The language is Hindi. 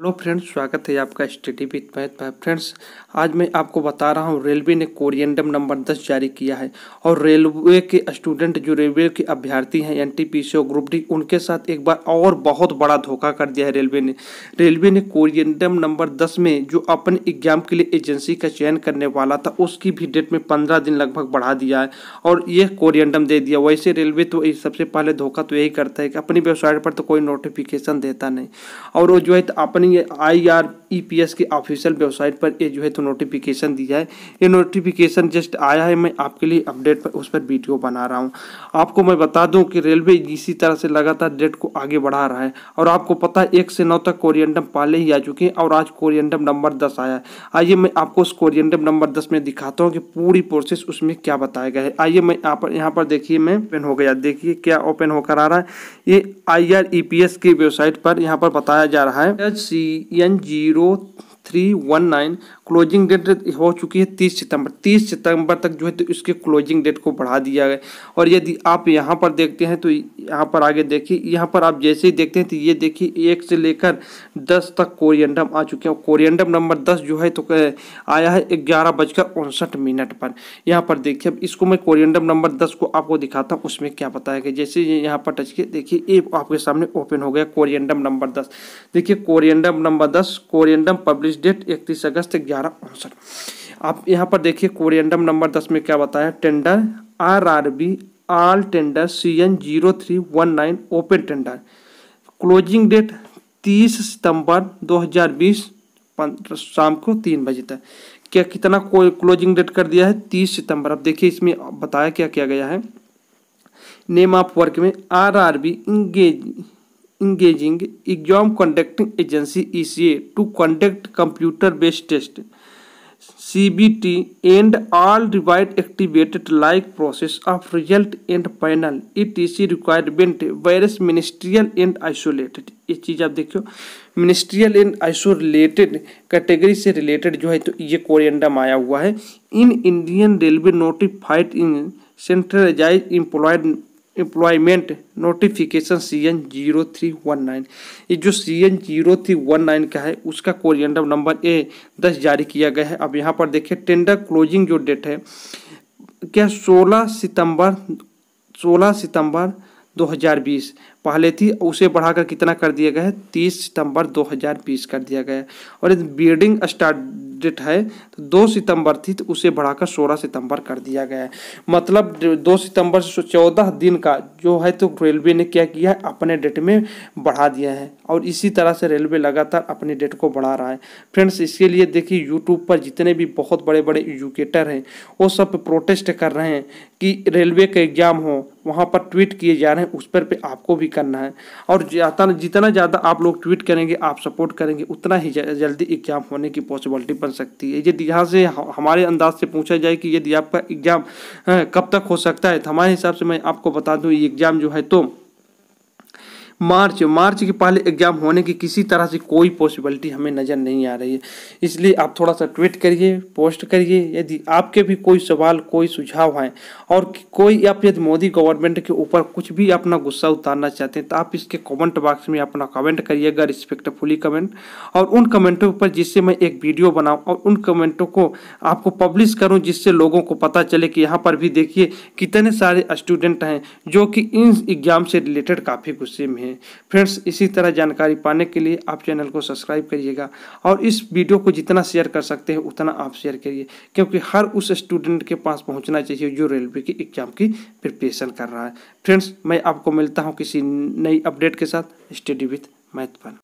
हेलो फ्रेंड्स स्वागत है आपका study with math math friends आज मैं आपको बता रहा हूँ रेलवे ने कोरियंडम नंबर दस जारी किया है और रेलवे के स्टूडेंट जो रेलवे के अभ्यर्थी हैं एन टी पी सी और ग्रुप डी उनके साथ एक बार और बहुत बड़ा धोखा कर दिया है रेलवे ने रेलवे ने कोरियंडम नंबर दस में जो अपने एग्जाम के लिए एजेंसी का चयन करने वाला था उसकी भी डेट में पंद्रह दिन लगभग बढ़ा दिया है और ये कोरियंडम दे दिया वैसे रेलवे तो सबसे पहले धोखा तो यही करता है कि अपनी वेबसाइट पर तो कोई नोटिफिकेशन देता नहीं और वो जो है तो अपने यानी I R E P S की ऑफिशियल वेबसाइट पर ये जो है तो नोटिफिकेशन दिया है ये नोटिफिकेशन जस्ट आया है मैं आपके लिए अपडेट पर उस पर वीडियो बना रहा हूँ आपको मैं बता दूँ कि रेलवे इसी तरह से लगातार डेट को आगे बढ़ा रहा है और आपको पता है एक से नौ तक कोरियंडम पहले ही आ चुके हैं और आज कोरियंडम नंबर दस आया है आइए मैं आपको उस कोरियंडम नंबर दस में दिखाता हूँ कि पूरी प्रोसेस उसमें क्या बताया गया है आइए मैं यहाँ पर यहाँ पर देखिए मैं ओपन हो गया देखिए क्या ओपन होकर आ रहा है ये I R E P S की वेबसाइट पर यहाँ पर बताया जा रहा है H C N zero three one nine closing date हो चुकी है तीस सितंबर तीस सितंबर तक जो है तो इसके क्लोजिंग डेट को बढ़ा दिया गया और यदि आप यहाँ पर देखते हैं तो यहाँ पर आगे देखिए यहाँ पर आप जैसे ही देखते हैं तो ये देखिए एक से लेकर दस तक कोरियंडम आ चुके हैं कोरियंडम नंबर दस जो है तो आया है ग्यारह बजकर उनसठ मिनट पर यहाँ पर देखिए अब इसको मैं कोरियंडम नंबर दस को आपको दिखाता हूँ उसमें क्या बताया गया जैसे यहाँ पर टच के देखिए ये आपके सामने ओपन हो गया कोरियंडम नंबर दस देखिए कोरियंडम नंबर दस कोरियंडम पब्लिश डेट इकतीस अगस्त ग्यारह ग्यारह उनसठ आप यहाँ पर देखिए कोरियंडम नंबर दस में क्या बताया tender R R B all tender C N zero three one nine open tender closing date तीस सितंबर दो हजार बीस शाम को तीन बजे तक क्या कितना क्लोजिंग डेट कर दिया है तीस सितंबर अब देखिए इसमें बताया क्या किया गया है नेम ऑफ वर्क में R R B engage engaging exam conducting agency ECA to conduct computer based test CBT and all required activated like process of result and final ETC requirement various ministerial and isolated ये चीज़ आप देखियो मिनिस्ट्रियल एंड आइसोलेटेड कैटेगरी से रिलेटेड जो है तो ये कोरिएंडम आया हुआ है in Indian railway notified in centralize employed employment notification C N zero three one nine ये जो C N zero three one nine का है उसका कोरियंडम नंबर ए दस जारी किया गया है अब यहाँ पर देखिए टेंडर क्लोजिंग जो डेट है क्या सोलह सितंबर सोलह सितंबर बीस पहले थी उसे बढ़ाकर कितना कर दिया गया है तीस सितंबर 2020 कर दिया गया है और यदि बीडिंग स्टार्ट डेट है तो दो सितंबर थी तो उसे बढ़ाकर सोलह सितंबर कर दिया गया है मतलब दो सितंबर से चौदह दिन का जो है तो रेलवे ने क्या किया है अपने डेट में बढ़ा दिया है और इसी तरह से रेलवे लगातार अपने डेट को बढ़ा रहा है फ्रेंड्स इसके लिए देखिए यूट्यूब पर जितने भी बहुत बड़े बड़े एजुकेटर हैं वो सब प्रोटेस्ट कर रहे हैं कि रेलवे का एग्जाम हो वहाँ पर ट्वीट किए जा रहे हैं उस पर पे आपको भी करना है और जितना ज़्यादा आप लोग ट्वीट करेंगे आप सपोर्ट करेंगे उतना ही जल्दी एग्जाम होने की पॉसिबिलिटी बन सकती है यदि यहाँ से हमारे अंदाज से पूछा जाए कि यदि आपका एग्जाम कब तक हो सकता है तो हमारे हिसाब से मैं आपको बता दूँ ये एग्जाम जो है तो मार्च मार्च के पहले एग्जाम होने की किसी तरह से कोई पॉसिबिलिटी हमें नज़र नहीं आ रही है इसलिए आप थोड़ा सा ट्वीट करिए पोस्ट करिए यदि आपके भी कोई सवाल कोई सुझाव हैं और कोई आप यदि मोदी गवर्नमेंट के ऊपर कुछ भी अपना गुस्सा उतारना चाहते हैं तो आप इसके कमेंट बॉक्स में अपना कमेंट करिएगा रिस्पेक्टफुली कमेंट और उन कमेंटों पर जिससे मैं एक वीडियो बनाऊँ और उन कमेंटों को आपको पब्लिश करूँ जिससे लोगों को पता चले कि यहाँ पर भी देखिए कितने सारे स्टूडेंट हैं जो कि इन एग्जाम से रिलेटेड काफ़ी गुस्से में हैं हैं फ्रेंड्स इसी तरह जानकारी पाने के लिए आप चैनल को सब्सक्राइब करिएगा और इस वीडियो को जितना शेयर कर सकते हैं उतना आप शेयर करिए क्योंकि हर उस स्टूडेंट के पास पहुंचना चाहिए जो रेलवे की एग्जाम की प्रिपरेशन कर रहा है फ्रेंड्स मैं आपको मिलता हूँ किसी नई अपडेट के साथ स्टडी विथ मैथपन